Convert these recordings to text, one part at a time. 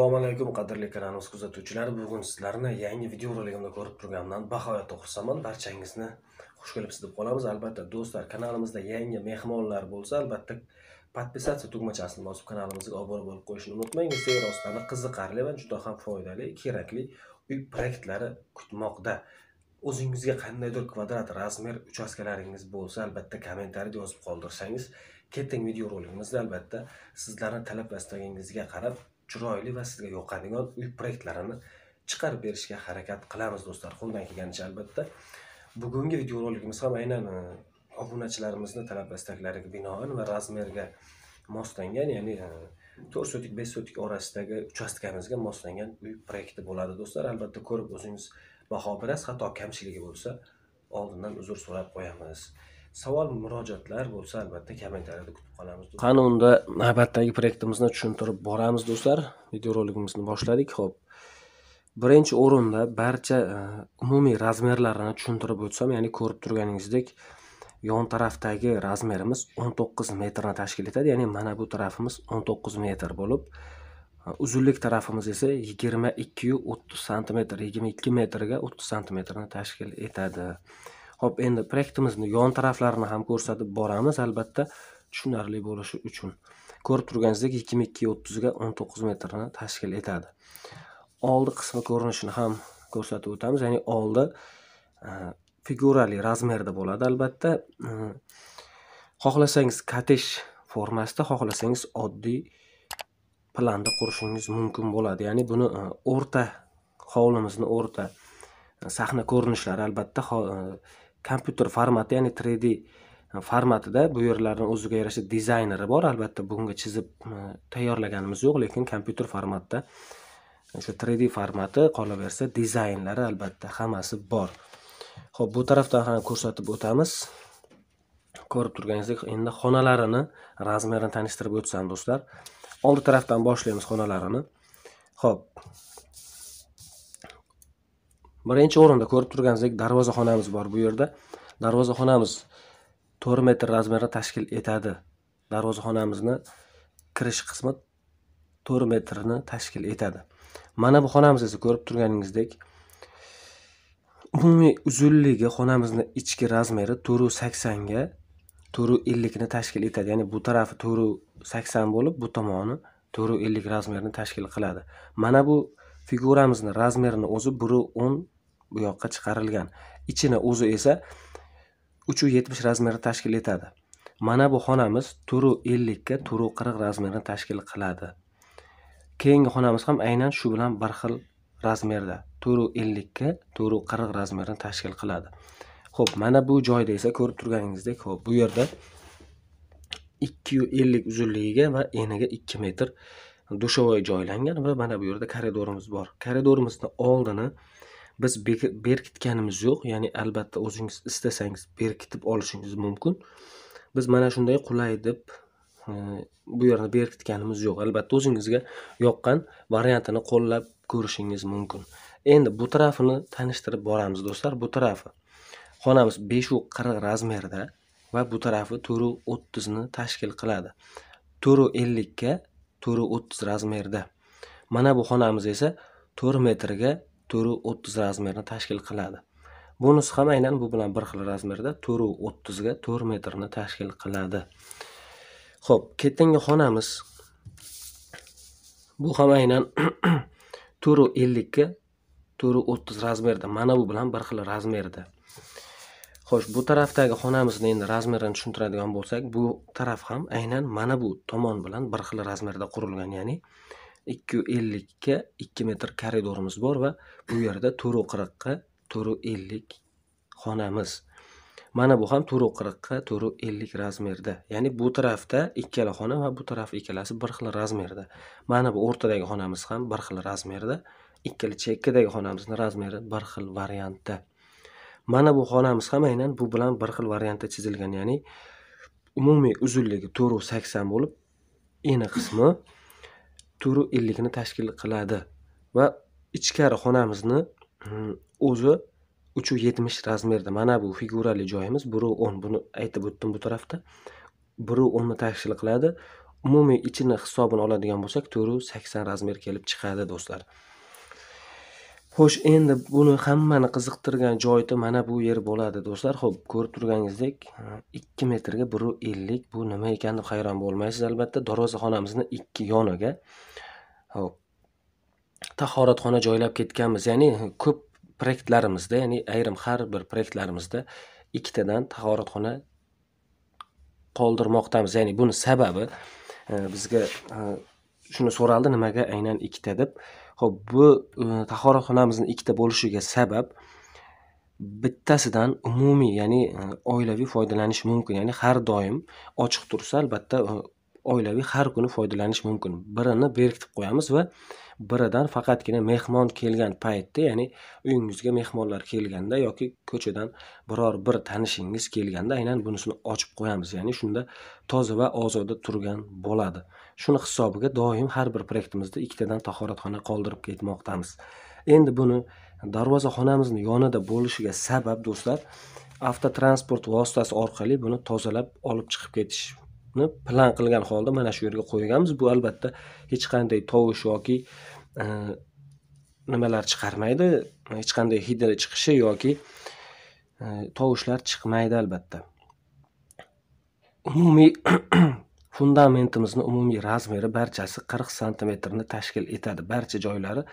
assalomu alaykum qadrli kanalimiz kuzatuvchilari bugun sizlarni yangi videoroligimda ko'rib turganimdan bag'oyatda xursandman barchangizni xush kelibsiz deb qolamiz albatta do'stlar kanalimizda yangi mehmonlar bo'lsa albatta подписаться tugmachasini bosib kanalimizga obuna bo'lib qo'yishni unutmang esa ostida qiziqarli va juda ham foydali kerakli uy proyektlari kutmoqda o'zingizga qandaydir kvadrat razmer uchastkalaringiz bo'lsa albatta kommentariyada yozib qoldirsangiz video roligimizda albatta sizlarni talab va istagingizga qarab chiroyli va sizga yoqadigan uy proyektlarini chiqarib berishga harakat qilamiz do'stlar qo'ldan kelganicha albatta bugungi videorolikimiz ham aynan e, obunachilarimizni talab va istaklariga binoan va razmerga moslangan ya'ni e, to'rt sotik besh sotik orasidagi uchastkamizga moslangan uy proyekti bo'ladi do'stlar albatta ko'rib o'zingiz baho berasiz hatto kamchiligi bo'lsa oldindan uzr so'rab qo'yamiz savol murojaatlar bo'lsa albatta kommentariyada kutib qolamiz qani unda navbatdagi proyektimizni tushuntirib boramiz do'stlar videorolikimizni boshladik ho'p birinchi o'rinda barcha e, umumiy razmerlarini tushuntirib o'tsam ya'ni ko'rib turganingizdek yon tarafdagi razmerimiz 19 metrni tashkil etadi ya'ni mana bu tarafimiz 19 metr bo'lib e, uzunlik tarafimiz esa yigirma ikkiyu o'ttiz santimetr yigirma ikki metrga o'ttiz santimetrni tashkil etadi ho'p endi proyektimizni yon taraflarini ham ko'rsatib boramiz albatta tushunarli bo'lishi uchun ko'rib turganingizdek yigirma ikki o'ttizga o'n to'qqiz metrni tashkil etadi oldi qismi ko'rinishini ham ko'rsatib o'tamiz ya'ni oldi e, figurali razmerda bo'ladi albatta e, xohlasangiz katish formasida xohlasangiz oddiy planda qurishingiz mumkin bo'ladi ya'ni buni e, o'rta hovlimizni o'rta sahna ko'rinishlari albatta kompyuter formati ya'ni 3d e, formatida bu yerlarni o'ziga yarasha dizayneri bor albatta bugunga chizib e, tayyorlaganimiz yo'q lekin kompyuter formatda o'sha 3d formati qolaversa dizaynlari albatta hammasi bor ho'p bu tarafdan ham ko'rsatib o'tamiz ko'rib turganingizdek endi xonalarini razmerini tanishtirib o'tsam do'stlar oldi tarafdan boshlaymiz xonalarini ho'p birinchi o'rinda ko'rib turganingizdek darvozaxonamiz bor bu yerda darvozaxonamiz to'rt metr razmerda tashkil etadi darvozaxonamizni kirish qismi to'rt metrni tashkil etadi mana bu xonamiz esa ko'rib turganingizdek umumiy uzunligi xonamizni ichki razmeri 480 ga saksonga ni ellikni tashkil etadi ya'ni bu tarafi 480 sakson bo'lib bu tomoni 450 ellik razmerni tashkil qiladi mana bu figuramizni razmerini o'zi biru o'n bu yoqqa chiqarilgan ichini o'zi esa uchu yetmish razmerni tashkil etadi mana bu xonamiz turu ellikka turu qirq razmerni tashkil qiladi keyingi xonamiz ham aynan shu bilan bir xil razmerda turu ellikka turu qirq razmerni tashkil qiladi ho'p mana bu joyda esa ko'rib turganingizdek ho'p bu yerda ikki yuz ellik uzunligiga va eniga ikki metr dushovoy joylangan va mana bu yerda koridorimiz bor koridorimizni oldini biz berkitganimiz yo'q ya'ni albatta o'zingiz istasangiz berkitib olishingiz mumkin biz mana shunday qulay deb e, bu yerni berkitganimiz yo'q albatta o'zingizga yoqqan variantini qo'llab ko'rishingiz mumkin endi bu tarafini tanishtirib boramiz do'stlar bu tarafi xonamiz beshu qirq razmerda va bu tarafi to'rtu o'ttizni tashkil qiladi to'rtu ellikka to'rt o'ttiz razmerda mana bu xonamiz esa to'rt metrga to'rt o'ttiz razmerni tashkil qiladi bunisi ham aynan bu bilan bir xil razmerda to'rt o'ttizga to'rt metrni tashkil qiladi ho'p kettingi xonamiz bu ham aynan to'rt ellikka to'rt o'ttiz razmerda mana bu bilan bir xil razmerda Xo'sh, bu tarafdagi xonamizni endi razmerini tushuntiradigan bo'lsak, bu taraf ham aynan mana bu tomon bilan bir xil razmerda qurilgan, ya'ni 250 ellikka 2 metr koridorimiz bor va bu yerda 440 yuz 450 xonamiz. Mana bu ham 440 yuz 450 razmerda. Ya'ni bu tarafda ikkala xona va bu taraf ikkalasi bir xil razmerda. Mana bu o'rtadagi xonamiz ham bir xil razmerda. Ikkala chekkadagi xonamizni razmeri bir xil variantda. mana bu xonamiz ham aynan bu bilan bir xil variantda chizilgan ya'ni umumiy uzunligi to'rtu sakson bo'lib eni qismi to'rtu ellikni tashkil qiladi va ichkari xonamizni hmm, o'zi uchu yetmish razmerda mana bu figurali joyimiz biru o'n buni aytib o'tdim bu tarafda biru o'nni tashkil qiladi umumiy ichini hisobini oladigan bo'lsak to'rtu sakson razmer kelib chiqadi do'stlar xo'sh endi buni hammani qiziqtirgan joyi mana bu yer bo'ladi do'stlar ho'p ko'rib turganingizdek ikki metrga bir ellik bu nima ekan deb hayron bo'lmaysiz albatta darvozaxonamizni ikki yoniga ho'p tahoratxona joylab ketganmiz ya'ni ko'p proyektlarimizda ya'ni ayrim har bir proyektlarimizda ikkitadan tahoratxona qoldirmoqdamiz ya'ni buni sababi e, bizga shuni so'raldi nimaga aynan ikkita deb ho'p bu e, tahorat ikkita bo'lishiga sabab bittasidan umumiy ya'ni e, oilaviy foydalanish mumkin ya'ni har doim ochiq tursa albatta e, oilaviy har kuni foydalanish mumkin birini berkitib qo'yamiz va biridan faqatgina mehmon kelgan paytda ya'ni uyingizga mehmonlar kelganda yoki ko'chadan biror bir tanishingiz kelganda aynan bunisini ochib qo'yamiz ya'ni shunda toza va ozoda turgan bo'ladi shuni hisobiga doim har bir proyektimizda ikkitadan tahoratxona qoldirib ketmoqdamiz endi buni darvozaxonamizni yonida bo'lishiga sabab do'stlar avtotransport vositasi orqali buni tozalab olib chiqib ketish ni plan qilgan holda mana shu yerga qo'yganmiz bu albatta hech qanday tovush yoki e, nimalar chiqarmaydi hech qanday hid chiqishi yoki e, tovushlar chiqmaydi albatta umumiy fundamentimizni umumiy razmeri barchasi qirq santimetrni tashkil etadi barcha joylari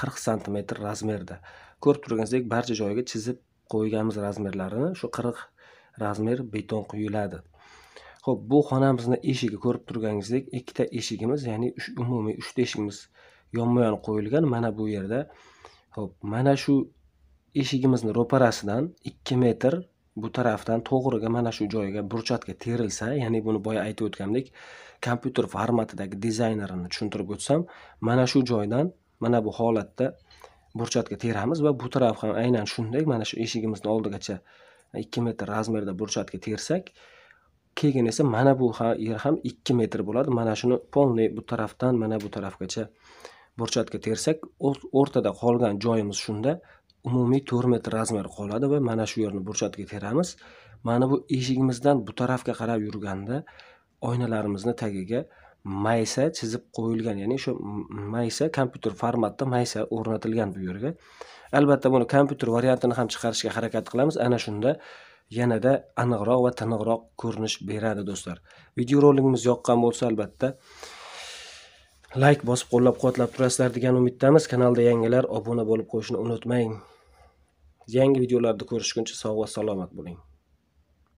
qirq santimetr razmerda ko'rib turganingizdek barcha joyga chizib qo'yganmiz razmerlarini shu qirq razmer beton quyiladi ho'p bu xonamizni eshigi ko'rib turganingizdek ikkita eshigimiz ya'ni uch umumiy uchta eshigimiz yonma yon qo'yilgan mana bu yerda ho'p mana shu eshigimizni ro'parasidan ikki metr bu tarafdan to'g'riga mana shu joyga burchatga terilsa ya'ni buni boya aytib o'tgandek kompyuter formatidagi dizaynerini tushuntirib o'tsam mana shu joydan mana bu holatda burchatga teramiz va bu taraf ham aynan shunday mana shu eshigimizni oldigacha ikki metr razmerda burchatga tersak keyin esa mana bu yer ham ikki metr bo'ladi mana shuni полный bu tarafdan mana bu tarafgacha burchatka tersak o'rtada qolgan joyimiz shunda umumiy to'rt metr razmer qoladi va mana shu yerni burchatka teramiz mana bu eshigimizdan bu tarafga qarab yurganda oynalarimizni tagiga maysa chizib qo'yilgan ya'ni shu maysa kompyuter formatda maysa o'rnatilgan bu yerga albatta buni kompyuter variantini ham chiqarishga harakat qilamiz ana shunda yanada aniqroq va tiniqroq ko'rinish beradi do'stlar video rolingimiz yoqqan bo'lsa albatta layk like bosib qo'llab quvvatlab turasizlar degan umiddamiz kanalda yangilar obuna bo'lib qo'yishni unutmang yangi videolarda ko'rishguncha sog' va salomat bo'ling